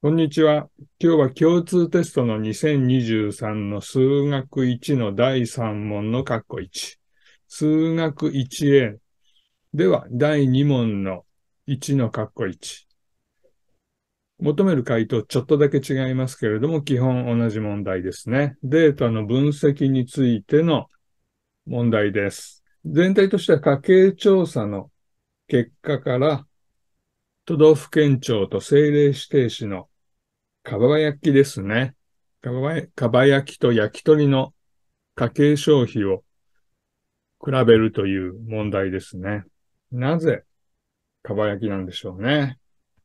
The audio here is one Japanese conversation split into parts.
こんにちは。今日は共通テストの2023の数学1の第3問の括弧1。数学 1A では第2問の1の括弧1。求める回答ちょっとだけ違いますけれども、基本同じ問題ですね。データの分析についての問題です。全体としては家計調査の結果から、都道府県庁と政令指定士のかば焼きですね。かばかば焼きと焼き鳥の家計消費を比べるという問題ですね。なぜ、かば焼きなんでしょうね。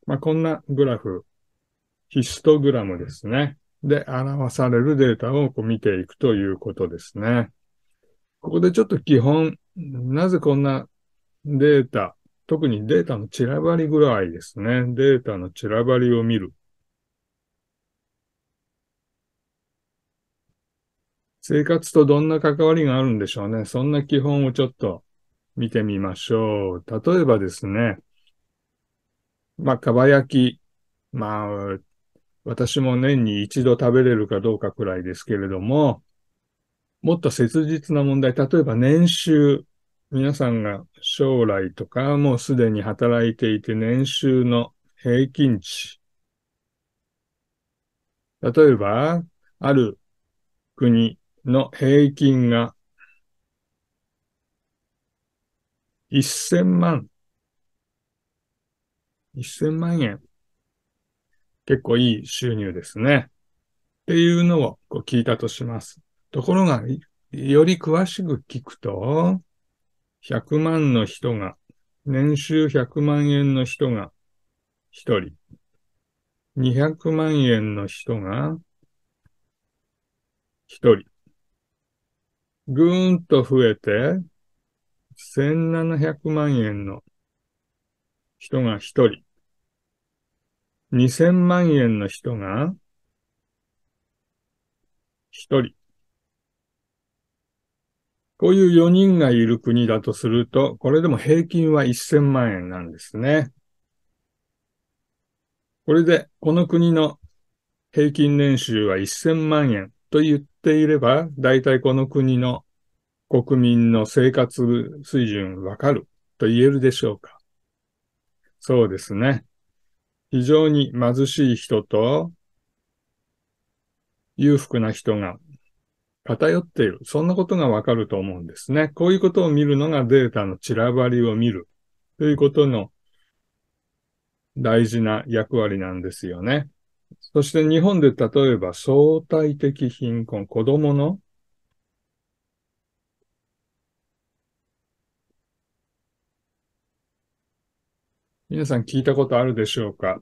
まあ、こんなグラフ、ヒストグラムですね。で、表されるデータをこう見ていくということですね。ここでちょっと基本、なぜこんなデータ、特にデータの散らばりぐらいですね。データの散らばりを見る生活とどんな関わりがあるんでしょうね。そんな基本をちょっと見てみましょう。例えばですね、まあ、かば焼き。まあ、私も年に一度食べれるかどうかくらいですけれども、もっと切実な問題。例えば年収。皆さんが将来とか、もうすでに働いていて年収の平均値。例えば、ある国の平均が1000万。1000万円。結構いい収入ですね。っていうのをこう聞いたとします。ところが、より詳しく聞くと、100万の人が、年収100万円の人が1人、200万円の人が1人、ぐーんと増えて、1700万円の人が1人、2000万円の人が1人。こういう4人がいる国だとすると、これでも平均は1000万円なんですね。これで、この国の平均年収は1000万円と言っていれば、大体この国の国民の生活水準わかると言えるでしょうかそうですね。非常に貧しい人と裕福な人が偏っている。そんなことがわかると思うんですね。こういうことを見るのがデータの散らばりを見るということの大事な役割なんですよね。そして日本で例えば相対的貧困、子供の皆さん聞いたことあるでしょうか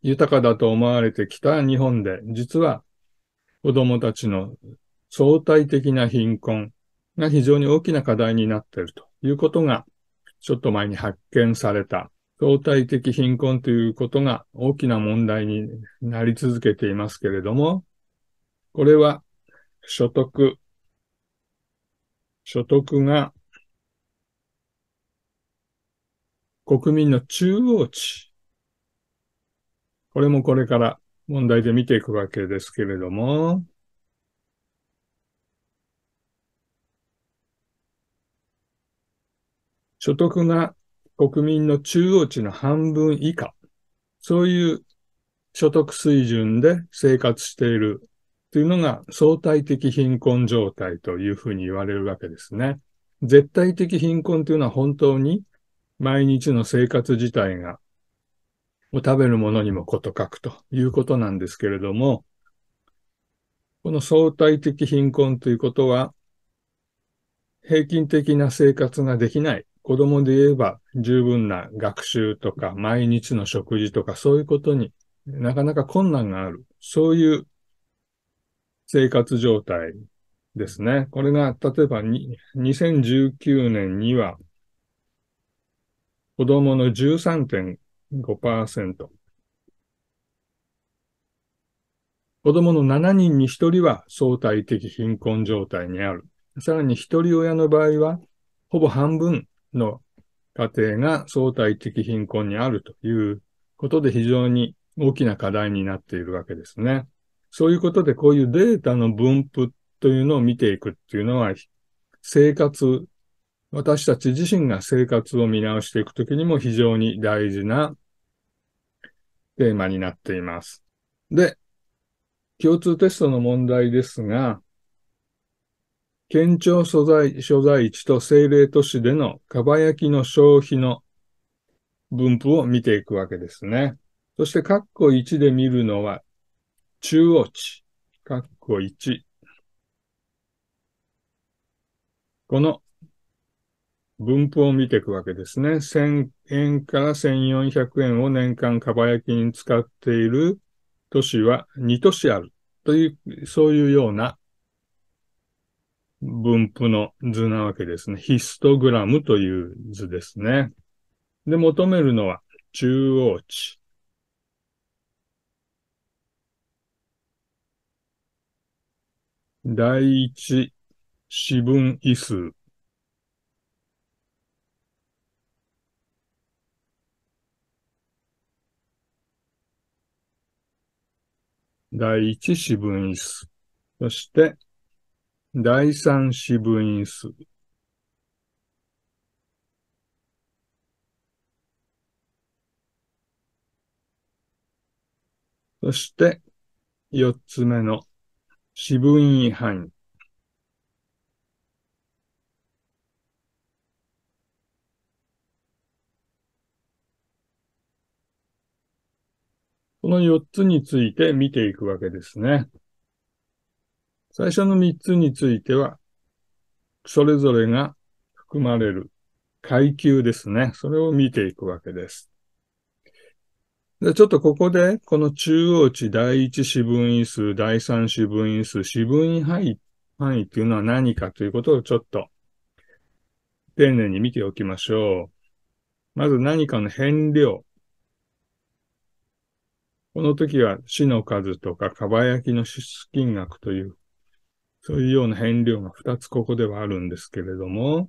豊かだと思われてきた日本で、実は子供たちの相対的な貧困が非常に大きな課題になっているということが、ちょっと前に発見された相対的貧困ということが大きな問題になり続けていますけれども、これは所得、所得が国民の中央値。これもこれから問題で見ていくわけですけれども、所得が国民の中央値の半分以下、そういう所得水準で生活しているというのが相対的貧困状態というふうに言われるわけですね。絶対的貧困というのは本当に毎日の生活自体が食べるものにもこと書くということなんですけれども、この相対的貧困ということは、平均的な生活ができない子供で言えば十分な学習とか毎日の食事とかそういうことになかなか困難がある。そういう生活状態ですね。これが例えば2019年には子供の13.5%。子供の7人に1人は相対的貧困状態にある。さらに一人親の場合は、ほぼ半分の家庭が相対的貧困にあるということで非常に大きな課題になっているわけですね。そういうことでこういうデータの分布というのを見ていくっていうのは生活、私たち自身が生活を見直していくときにも非常に大事なテーマになっています。で、共通テストの問題ですが、県庁所在所在地と政令都市でのかば焼きの消費の分布を見ていくわけですね。そして、括弧1で見るのは、中央値、括弧1。この分布を見ていくわけですね。1000円から1400円を年間かば焼きに使っている都市は2都市あるという、そういうような分布の図なわけですね。ヒストグラムという図ですね。で、求めるのは中央値。第一四分位数。第一四分位数。そして、第三四分位数。そして、四つ目の四分位範囲。この四つについて見ていくわけですね。最初の3つについては、それぞれが含まれる階級ですね。それを見ていくわけです。でちょっとここで、この中央値第1四分位数、第3四分位数、四分位範囲範囲っていうのは何かということをちょっと丁寧に見ておきましょう。まず何かの変量。この時は死の数とか、かば焼きの支出金額というそういうような変量が2つここではあるんですけれども、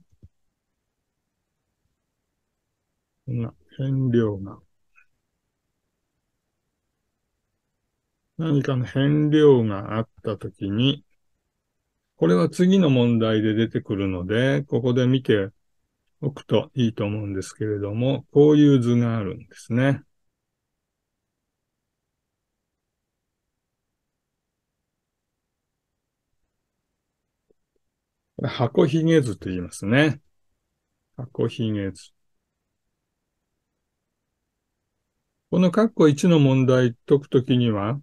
こんな変量が、何かの変量があったときに、これは次の問題で出てくるので、ここで見ておくといいと思うんですけれども、こういう図があるんですね。これ、箱ひげ図と言いますね。箱ひげ図。このッコ1の問題解くときには、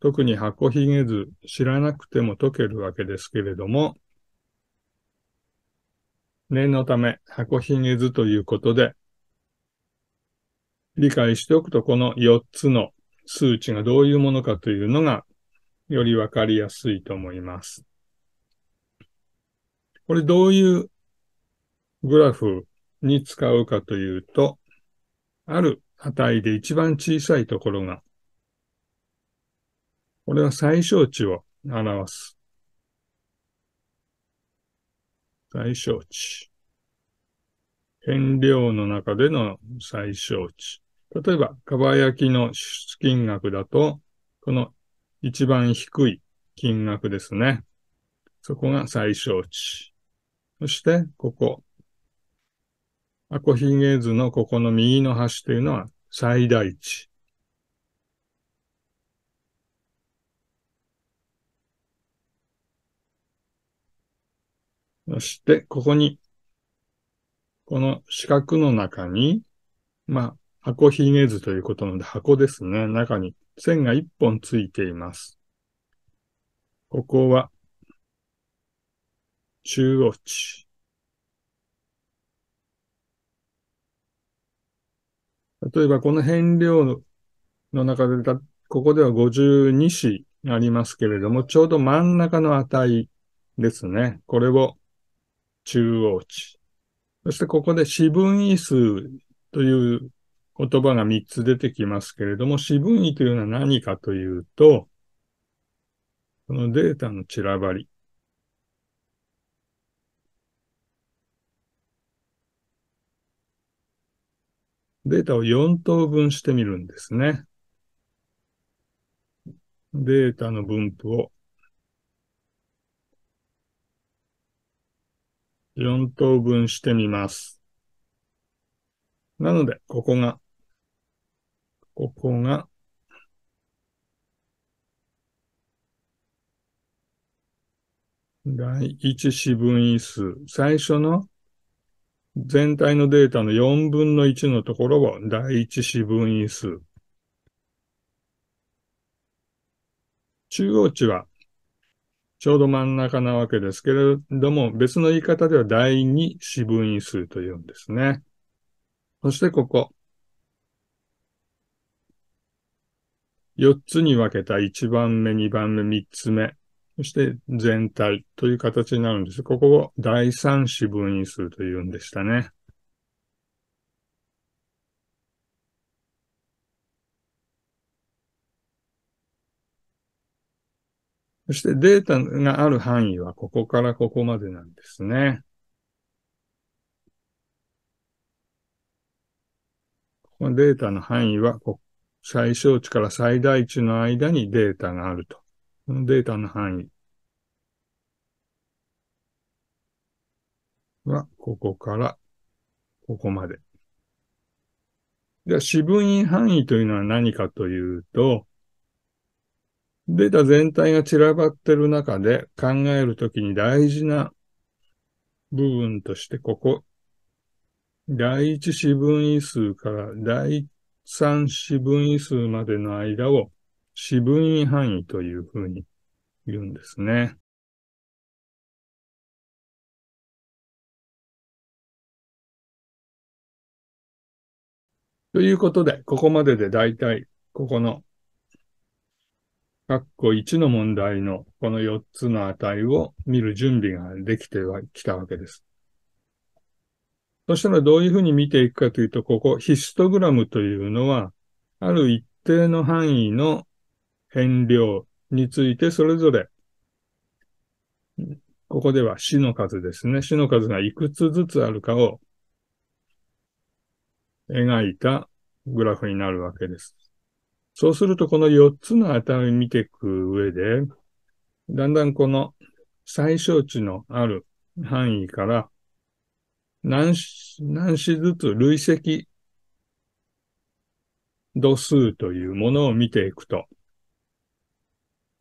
特に箱ひげ図知らなくても解けるわけですけれども、念のため箱ひげ図ということで、理解しておくとこの4つの数値がどういうものかというのがよりわかりやすいと思います。これどういうグラフに使うかというと、ある値で一番小さいところが、これは最小値を表す。最小値。変量の中での最小値。例えば、かば焼きの支出金額だと、この一番低い金額ですね。そこが最小値。そして、ここ。アコヒゲ図のここの右の端というのは最大値。そして、ここに、この四角の中に、まあ、箱ひげ図ということなので、箱ですね。中に線が一本ついています。ここは中央値。例えば、この変量の中でここでは52子ありますけれども、ちょうど真ん中の値ですね。これを中央値。そしてここで四分位数という言葉が3つ出てきますけれども、四分位というのは何かというと、このデータの散らばり。データを4等分してみるんですね。データの分布を4等分してみます。なので、ここが、ここが、第一四分位数、最初の全体のデータの4分の1のところを第一四分位数。中央値はちょうど真ん中なわけですけれども、別の言い方では第二四分位数というんですね。そしてここ。4つに分けた1番目、2番目、3つ目。そして全体という形になるんです。ここを第三四分位数というんでしたね。そしてデータがある範囲はここからここまでなんですね。このデータの範囲は最小値から最大値の間にデータがあると。このデータの範囲は、ここから、ここまで。じゃあ、四分位範囲というのは何かというと、データ全体が散らばってる中で考えるときに大事な部分として、ここ、第一四分位数から第三四分位数までの間を四分位範囲というふうに言うんですね。ということで、ここまでで大体、ここの、括弧1の問題のこの4つの値を見る準備ができてはきたわけです。そしたらどういうふうに見ていくかというと、ここヒストグラムというのは、ある一定の範囲の変量についてそれぞれ、ここでは死の数ですね。死の数がいくつずつあるかを描いたグラフになるわけです。そうすると、この4つの値を見ていく上で、だんだんこの最小値のある範囲から何子、何子ずつ累積度数というものを見ていくと、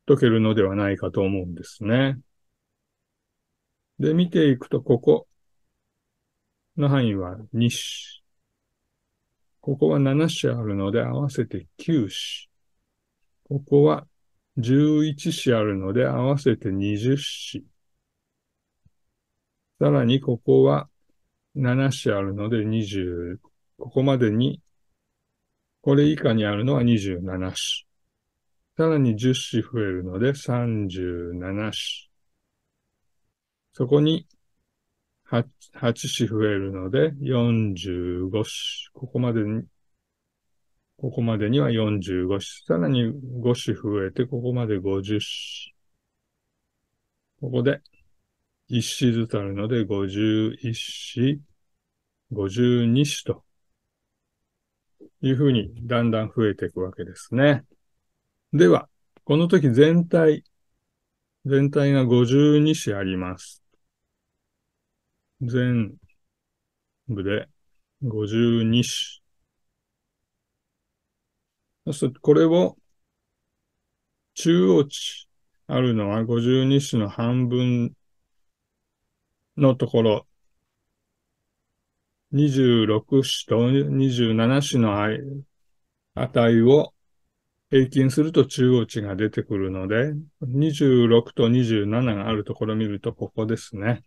解けるのではないかと思うんですね。で、見ていくと、ここの範囲は2子。ここは7種あるので、合わせて9種。ここは11種あるので、合わせて20種。さらに、ここは7種あるので20、ここまでに、これ以下にあるのは27子。さらに10子増えるので37子。そこに 8, 8子増えるので45子。ここまでに、ここまでには45子。さらに5子増えて、ここまで50子。ここで1子ずつあるので51子、52子というふうにだんだん増えていくわけですね。では、この時全体、全体が52子あります。全部で52子。そしてこれを中央値あるのは52子の半分のところ、26子と27子の値を平均すると中央値が出てくるので、26と27があるところを見ると、ここですね。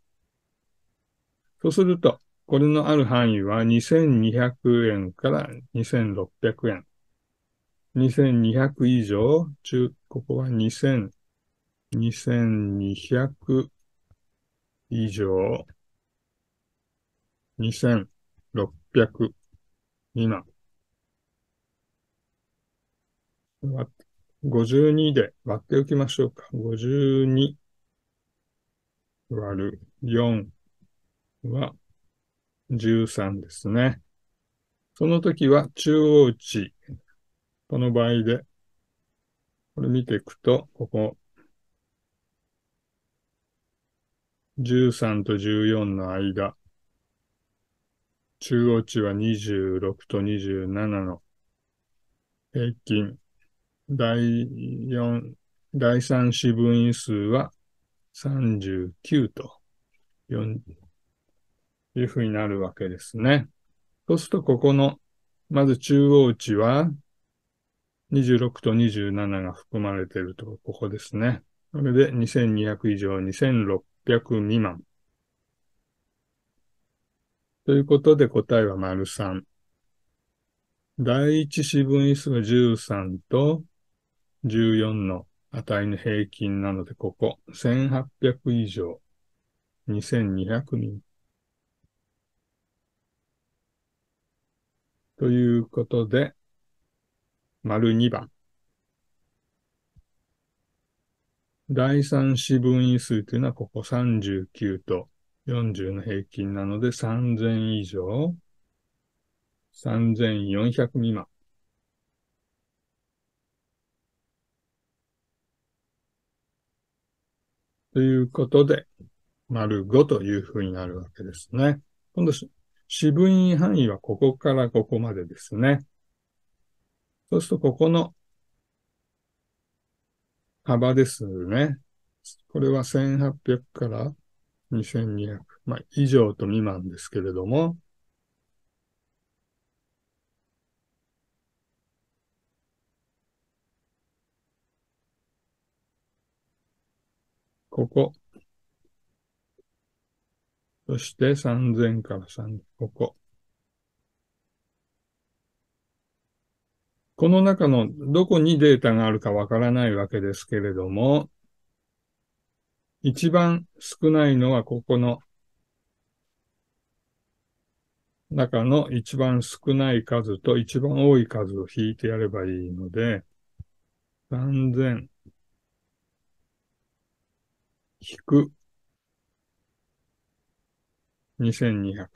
そうすると、これのある範囲は2200円から2600円。2200以上、中、ここは2000、2200以上、2600未満。52で割っておきましょうか。52割る4は13ですね。その時は中央値。この場合で、これ見ていくと、ここ、13と14の間、中央値は26と27の平均第4、第3四分位数は39というふうになるわけですね。そうすると、ここの、まず中央値は26と27が含まれていると、ここですね。それで2200以上2600未満。ということで答えは丸3。第一四分位数は13と14の値の平均なので、ここ、1800以上、2200人。ということで、丸2番。第3四分位数というのは、ここ39と40の平均なので、3000以上、3400未満。ということで、丸5というふうになるわけですね。今度、四分位範囲はここからここまでですね。そうすると、ここの幅ですね。これは1800から2200、まあ、以上と未満ですけれども、ここ。そして3000から3000、ここ。この中のどこにデータがあるかわからないわけですけれども、一番少ないのはここの中の一番少ない数と一番多い数を引いてやればいいので、3000引く2200。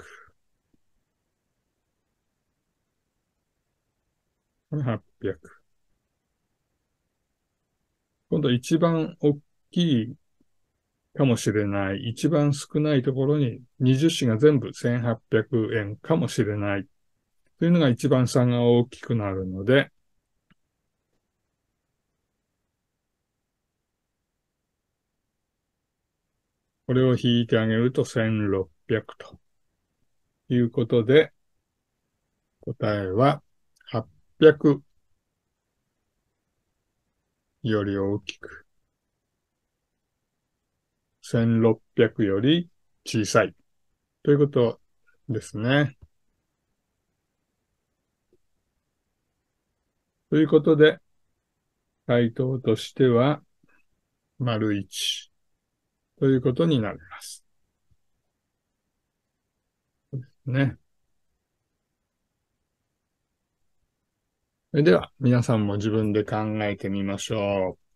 これ800。今度一番大きいかもしれない、一番少ないところに20子が全部1800円かもしれない。というのが一番差が大きくなるので、これを引いてあげると1600ということで、答えは800より大きく、1600より小さいということですね。ということで、回答としては、丸1。ということになります。ね。それでは、皆さんも自分で考えてみましょう。